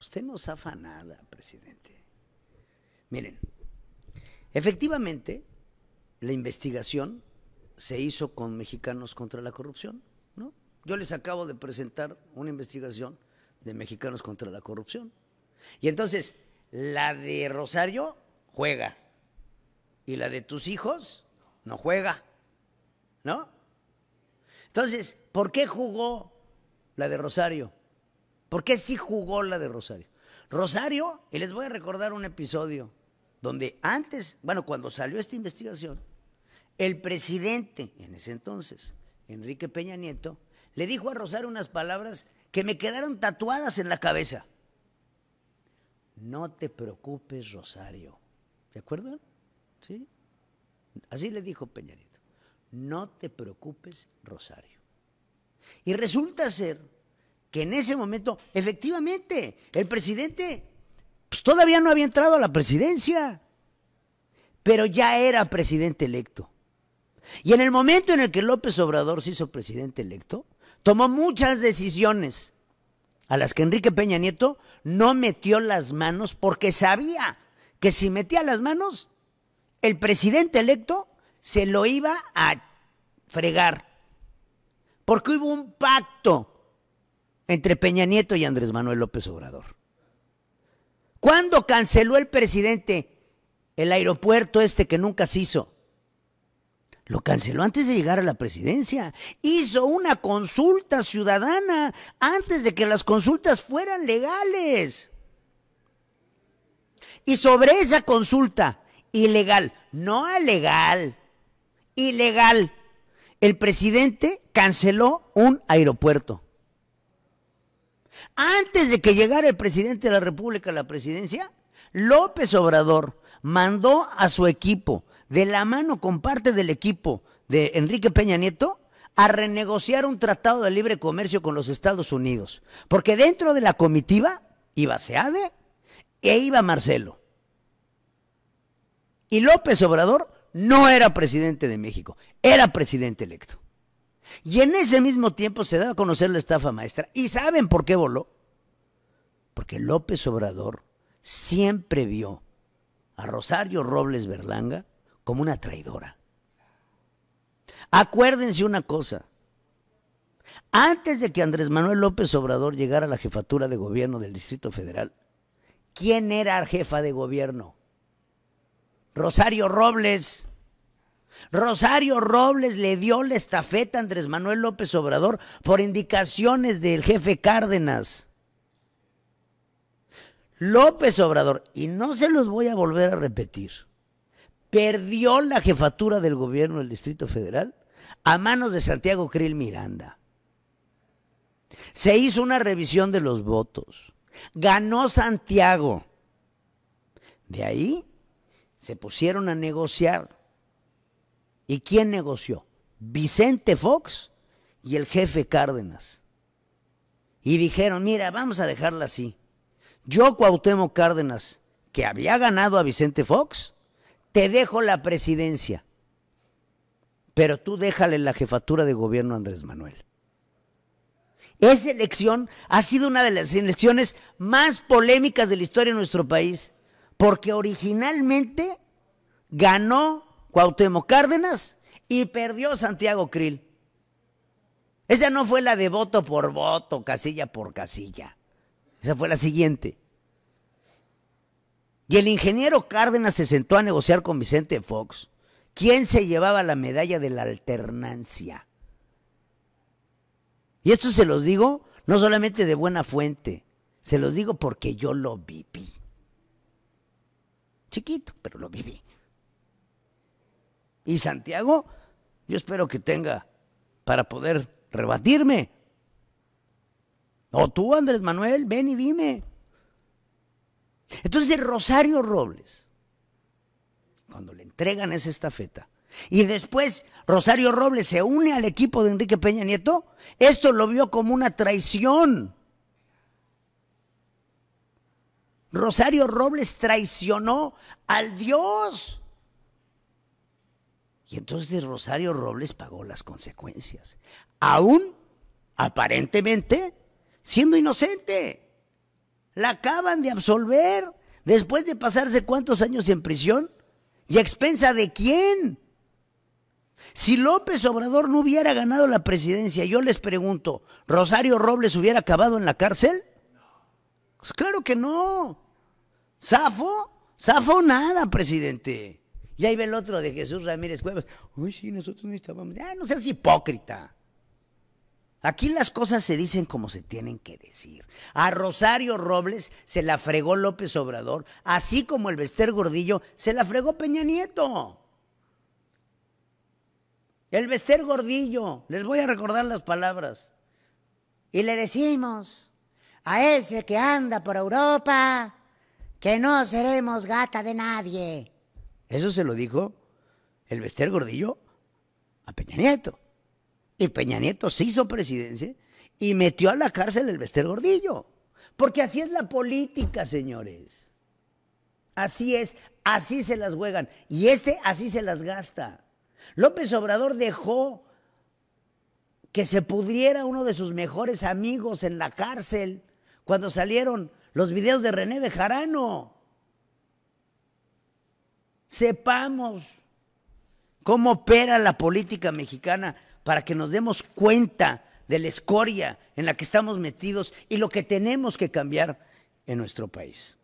Usted no zafa nada, presidente. Miren, efectivamente, la investigación se hizo con Mexicanos contra la Corrupción, ¿no? Yo les acabo de presentar una investigación de Mexicanos contra la Corrupción. Y entonces, la de Rosario juega. Y la de tus hijos no juega, ¿no? Entonces, ¿por qué jugó la de Rosario? Porque sí jugó la de Rosario. Rosario, y les voy a recordar un episodio donde antes, bueno, cuando salió esta investigación, el presidente, en ese entonces, Enrique Peña Nieto, le dijo a Rosario unas palabras que me quedaron tatuadas en la cabeza. No te preocupes, Rosario. ¿De acuerdo? ¿Sí? Así le dijo Peña Nieto. No te preocupes, Rosario. Y resulta ser que en ese momento, efectivamente, el presidente pues, todavía no había entrado a la presidencia, pero ya era presidente electo. Y en el momento en el que López Obrador se hizo presidente electo, tomó muchas decisiones a las que Enrique Peña Nieto no metió las manos porque sabía que si metía las manos, el presidente electo se lo iba a fregar. Porque hubo un pacto entre Peña Nieto y Andrés Manuel López Obrador. ¿Cuándo canceló el presidente el aeropuerto este que nunca se hizo? Lo canceló antes de llegar a la presidencia. Hizo una consulta ciudadana antes de que las consultas fueran legales. Y sobre esa consulta ilegal, no legal, ilegal, el presidente canceló un aeropuerto. Antes de que llegara el presidente de la República a la presidencia, López Obrador mandó a su equipo, de la mano con parte del equipo de Enrique Peña Nieto, a renegociar un tratado de libre comercio con los Estados Unidos. Porque dentro de la comitiva iba Seade e iba Marcelo. Y López Obrador no era presidente de México, era presidente electo. Y en ese mismo tiempo se da a conocer la estafa maestra. ¿Y saben por qué voló? Porque López Obrador siempre vio a Rosario Robles Berlanga como una traidora. Acuérdense una cosa. Antes de que Andrés Manuel López Obrador llegara a la jefatura de gobierno del Distrito Federal, ¿quién era jefa de gobierno? Rosario Robles. Rosario Robles le dio la estafeta a Andrés Manuel López Obrador por indicaciones del jefe Cárdenas. López Obrador, y no se los voy a volver a repetir, perdió la jefatura del gobierno del Distrito Federal a manos de Santiago Krill Miranda. Se hizo una revisión de los votos. Ganó Santiago. De ahí se pusieron a negociar ¿Y quién negoció? Vicente Fox y el jefe Cárdenas. Y dijeron, mira, vamos a dejarla así. Yo, Cuauhtémoc Cárdenas, que había ganado a Vicente Fox, te dejo la presidencia. Pero tú déjale la jefatura de gobierno a Andrés Manuel. Esa elección ha sido una de las elecciones más polémicas de la historia de nuestro país, porque originalmente ganó Cuauhtémoc Cárdenas y perdió Santiago Krill. Esa no fue la de voto por voto, casilla por casilla. Esa fue la siguiente. Y el ingeniero Cárdenas se sentó a negociar con Vicente Fox, quien se llevaba la medalla de la alternancia. Y esto se los digo no solamente de buena fuente, se los digo porque yo lo viví. Chiquito, pero lo viví. Y Santiago, yo espero que tenga para poder rebatirme. O tú, Andrés Manuel, ven y dime. Entonces Rosario Robles, cuando le entregan esa estafeta, y después Rosario Robles se une al equipo de Enrique Peña Nieto, esto lo vio como una traición. Rosario Robles traicionó al Dios y entonces Rosario Robles pagó las consecuencias, aún aparentemente siendo inocente. La acaban de absolver después de pasarse cuántos años en prisión y a expensa de quién. Si López Obrador no hubiera ganado la presidencia, yo les pregunto, ¿Rosario Robles hubiera acabado en la cárcel? Pues claro que no. ¿Safo? Zafo nada, presidente. Y ahí ve el otro de Jesús Ramírez Cuevas. Uy, sí, nosotros no estábamos. Ah, no seas hipócrita. Aquí las cosas se dicen como se tienen que decir. A Rosario Robles se la fregó López Obrador, así como el Bester Gordillo se la fregó Peña Nieto. El Bester Gordillo, les voy a recordar las palabras. Y le decimos a ese que anda por Europa que no seremos gata de nadie eso se lo dijo el Bester Gordillo a Peña Nieto. Y Peña Nieto se hizo presidencia y metió a la cárcel el Bester Gordillo. Porque así es la política, señores. Así es, así se las juegan. Y este así se las gasta. López Obrador dejó que se pudriera uno de sus mejores amigos en la cárcel cuando salieron los videos de René Bejarano sepamos cómo opera la política mexicana para que nos demos cuenta de la escoria en la que estamos metidos y lo que tenemos que cambiar en nuestro país.